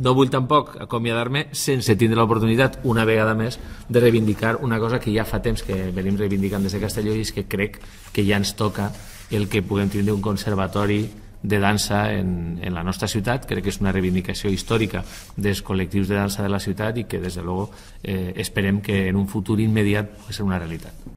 no vull tampoc acomiadar-me sense tindre l'oportunitat, una vegada més, de reivindicar una cosa que ja fa temps que venim reivindicant des de Castelló i és que crec que ja ens toca el que puguem tindre un conservatori de dansa en, en la nostra ciutat. Crec que és una reivindicació històrica dels col·lectius de dansa de la ciutat i que, des de luego, eh, esperem que en un futur immediat pugui ser una realitat.